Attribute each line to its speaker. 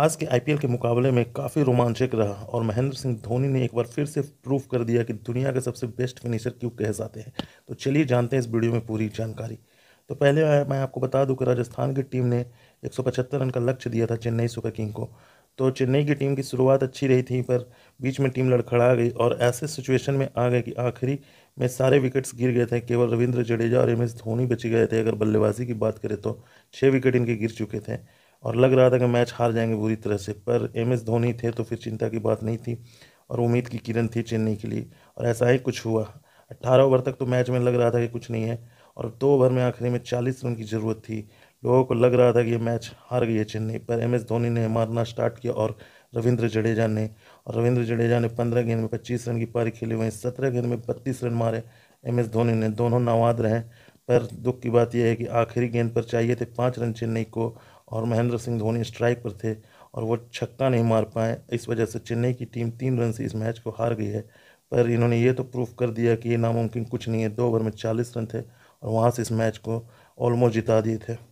Speaker 1: आज के आईपीएल के मुकाबले में काफ़ी रोमांचक रहा और महेंद्र सिंह धोनी ने एक बार फिर से प्रूव कर दिया कि दुनिया के सबसे बेस्ट फिनिशर क्यों कहे जाते हैं तो चलिए जानते हैं इस वीडियो में पूरी जानकारी तो पहले मैं आपको बता दूं कि राजस्थान की टीम ने एक रन का लक्ष्य दिया था चेन्नई सुपर किंग को तो चेन्नई की टीम की शुरुआत अच्छी रही थी पर बीच में टीम लड़खड़ा गई और ऐसे सिचुएशन में आ गए कि आखिरी में सारे विकेट्स गिर गए थे केवल रविंद्र जडेजा और एम धोनी बच गए थे अगर बल्लेबाजी की बात करें तो छः विकेट इनके गिर चुके थे और लग रहा था कि मैच हार जाएंगे बुरी तरह से पर एम एस धोनी थे तो फिर चिंता की बात नहीं थी और उम्मीद की किरण थी चेन्नई के लिए और ऐसा ही कुछ हुआ अट्ठारह ओवर तक तो मैच में लग रहा था कि कुछ नहीं है और दो ओवर में आखिरी में चालीस रन की ज़रूरत थी लोगों को लग रहा था कि ये मैच हार गई है चेन्नई पर एम एस धोनी ने मारना स्टार्ट किया और रविंद्र जडेजा ने और रविंद्र जडेजा ने पंद्रह गेंद में पच्चीस रन की पारी खेली वहीं सत्रह गेंद में बत्तीस रन मारे एम एस धोनी ने दोनों नवाद रहे पर दुख की बात यह है कि आखिरी गेंद पर चाहिए थे पाँच रन चेन्नई को और महेंद्र सिंह धोनी स्ट्राइक पर थे और वो छक्का नहीं मार पाए इस वजह से चेन्नई की टीम तीन रन से इस मैच को हार गई है पर इन्होंने ये तो प्रूफ कर दिया कि ये नामुमकिन कुछ नहीं है दो ओवर में चालीस रन थे और वहाँ से इस मैच को ऑलमोस्ट जिता दिए थे